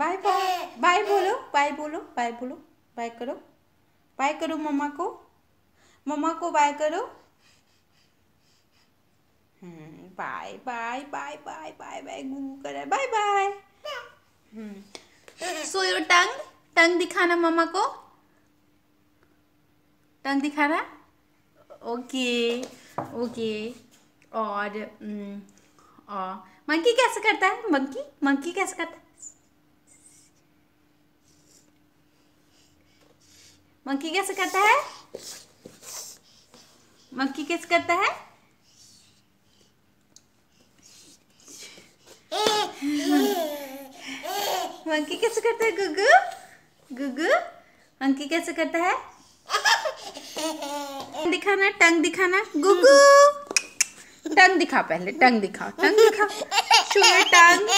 bye bye बोलो bye बोलो bye बोलो बाय करो बाय करो मम्मा को मम्मा को बाय करो hmm, bye bye bye bye bye bye गुगू करे bye bye so your tongue tongue दिखाना मम्मा को टंग दिखाना ओके ओके और मंकी हम्म, कैसे करता है मंकी मंकी कैसे करता है मंकी कैसे करता है मंकी कैसे करता है मंकी कैसे करता है गुगु गुगु मंकी कैसे करता है दिखाना टंग दिखाना गुगु टंग दिखा पहले टंग दिखा टंग दिखा टंग